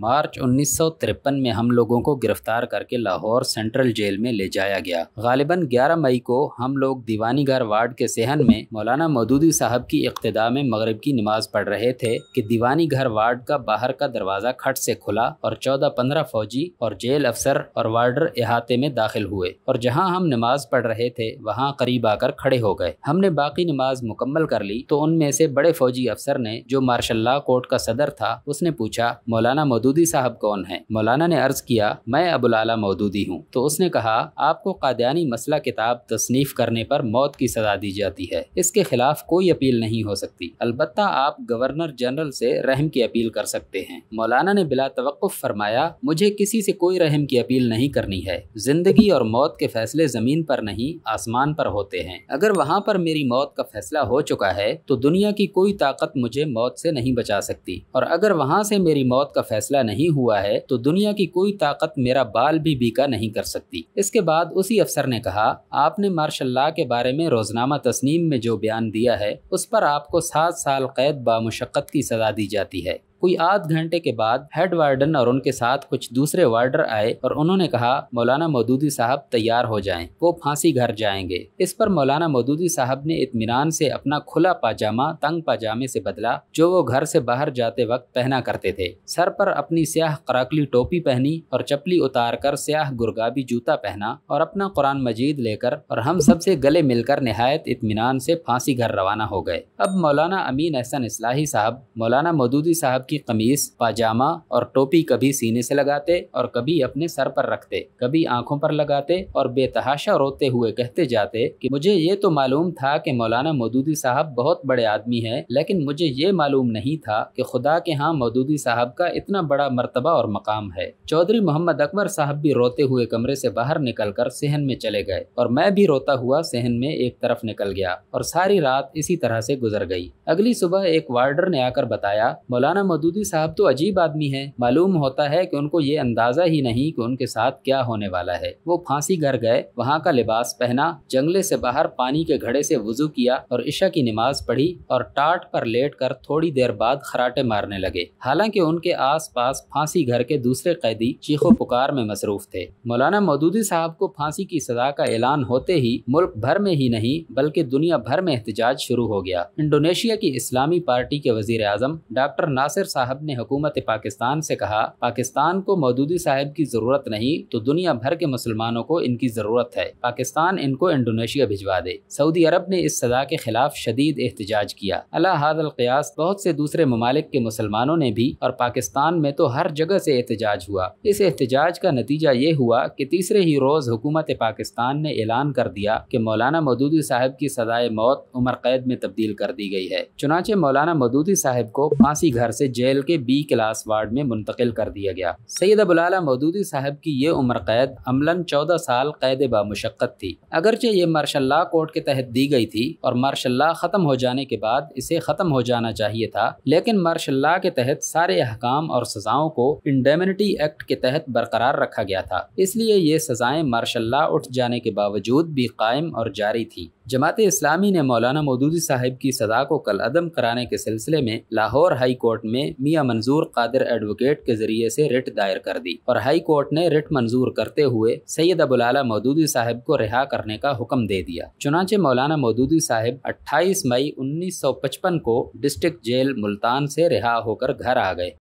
मार्च उन्नीस में हम लोगों को गिरफ्तार करके लाहौर सेंट्रल जेल में ले जाया गया गालिबन ग्यारह मई को हम लोग दीवानीगर वार्ड के सेहन में मौलाना मदूदी साहब की इकतदा में मगरब की नमाज पढ़ रहे थे कि दीवानी घर वार्ड का बाहर का दरवाज़ा खट से खुला और चौदह पंद्रह फौजी और जेल अफसर और वार्डर अहाते में दाखिल हुए और जहाँ हम नमाज पढ़ रहे थे वहाँ करीब आकर खड़े हो गए हमने बाकी नमाज मुकम्मल कर ली तो उनमें से बड़े फौजी अफसर ने जो मार्शल्ला कोर्ट का सदर था उसने पूछा मौलाना मौदूदी साहब कौन है मौलाना ने अर्ज किया मैं अबुल आला मौदूदी हूँ तो उसने कहा आपको कादयानी मसला किताब तसनीफ करने पर मौत की सजा दी जाती है इसके खिलाफ कोई अपील नहीं हो सकती अलबत् आप गवर्नर जनरल से रहम की अपील कर सकते हैं मौलाना ने बिला तवक्फ फरमाया मुझे किसी से कोई रहम की अपील नहीं करनी है जिंदगी और मौत के फैसले जमीन पर नहीं आसमान पर होते हैं अगर वहाँ पर मेरी मौत का फैसला हो चुका है तो दुनिया की कोई ताकत मुझे मौत से नहीं बचा सकती और अगर वहाँ से मेरी मौत का फैसला फैसला नहीं हुआ है तो दुनिया की कोई ताकत मेरा बाल भी बीका नहीं कर सकती इसके बाद उसी अफसर ने कहा आपने मार्शल के बारे में रोजनामा तस्नीम में जो बयान दिया है उस पर आपको सात साल कैद बामुशक्क़त की सजा दी जाती है कोई आध घंटे के बाद हेड वार्डन और उनके साथ कुछ दूसरे वार्डर आए और उन्होंने कहा मौलाना मौदूदी साहब तैयार हो जाए वो फांसी घर जाएंगे इस पर मौलाना मौदूदी साहब ने इतमान से अपना खुला पाजामा तंग पाजामे से बदला जो वो घर से बाहर जाते वक्त पहना करते थे सर पर अपनी स्याह कराकली टोपी पहनी और चपली उतार कर स्याह गुरगाबी जूता पहना और अपना कुरान मजीद लेकर और हम सब से गले मिलकर नहायत इतमान से फांसी घर रवाना हो गए अब मौलाना अमीन अहसन इसलाही साहब मौलाना मौदूदी साहब की की कमीज पाजामा और टोपी कभी सीने से लगाते और कभी अपने सर पर रखते कभी आंखों पर लगाते और बेतहाशा रोते हुए कहते जाते कि मुझे ये तो मालूम था कि मौलाना मौदूदी साहब बहुत बड़े आदमी हैं लेकिन मुझे ये मालूम नहीं था कि खुदा के यहाँ मौदूदी साहब का इतना बड़ा मरतबा और मकाम है चौधरी मोहम्मद अकबर साहब भी रोते हुए कमरे से बाहर निकल कर सहन में चले गए और मैं भी रोता हुआ सहन में एक तरफ निकल गया और सारी रात इसी तरह से गुजर गई अगली सुबह एक वार्डर ने आकर बताया मौलाना मदूदी साहब तो अजीब आदमी है मालूम होता है कि उनको ये अंदाजा ही नहीं कि उनके साथ क्या होने वाला है वो फांसी घर गए वहाँ का लिबास पहना जंगले से बाहर पानी के घड़े से वजू किया और ईशा की नमाज पढ़ी और टाट पर लेट कर थोड़ी देर बाद खराटे मारने लगे हालांकि उनके आस पास फांसी घर के दूसरे कैदी चीखो पुकार में मसरूफ थे मौलाना मदूदी साहब को फांसी की सजा का ऐलान होते ही मुल्क भर में ही नहीं बल्कि दुनिया भर में एहतजाज शुरू हो गया इंडोनेशिया की इस्लामी पार्टी के वजीर आजम डॉक्टर नासिर साहब ने हुकूमत पाकिस्तान से कहा पाकिस्तान को मौदूदी साहब की जरूरत नहीं तो दुनिया भर के मुसलमानों को इनकी जरूरत है पाकिस्तान इनको इंडोनेशिया भिजवा दे सऊदी अरब ने इस सजा के खिलाफ शदीद एहतजाज किया अला हादल कयास बहुत से दूसरे ममालिक के मुसलमानों ने भी और पाकिस्तान में तो हर जगह से एहतजाज हुआ इस एहतजाज का नतीजा ये हुआ कि तीसरे ही रोज हुकूमत पाकिस्तान ने ऐलान कर दिया कि मौलाना मदूदी साहब की सदाए मौत उम्र कैद में तब्दील कर दी गई है चुनाचे मौलाना मदूदी साहब को फांसी घर से जेल के बी क्लास वार्ड में मुंतकिल कर दिया गया सैद अबुलाला मदूदी साहब की ये उम्र कैद अमलन चौदह साल कैद बामुशक्क़त थी अगरचे ये मार्शल्ला कोर्ट के तहत दी गई थी और मार्शल्ला ख़त्म हो जाने के बाद इसे ख़त्म हो जाना चाहिए था लेकिन मार्शल्ला के तहत सारे अहकाम और सजाओं को इंडेमिनिटी एक्ट के तहत बरकरार रखा गया था इसलिए ये सजाएं मार्शल्ला उठ जाने के बावजूद भी कायम और जारी थी जमात इस्लामी ने मौलाना मदूदी साहब की सज़ा को कल अदम कराने के सिलसिले में लाहौर हाई कोर्ट में मियाँ मंजूर कादिर एडवोकेट के जरिए से रिट दायर कर दी और हाई कोर्ट ने रिट मंजूर करते हुए सैयद अबुलाला मौदूदी साहिब को रिहा करने का हुक्म दे दिया चुनाचे मौलाना मौदूदी साहिब 28 मई 1955 को डिस्ट्रिक्ट जेल मुल्तान से रिहा होकर घर आ गए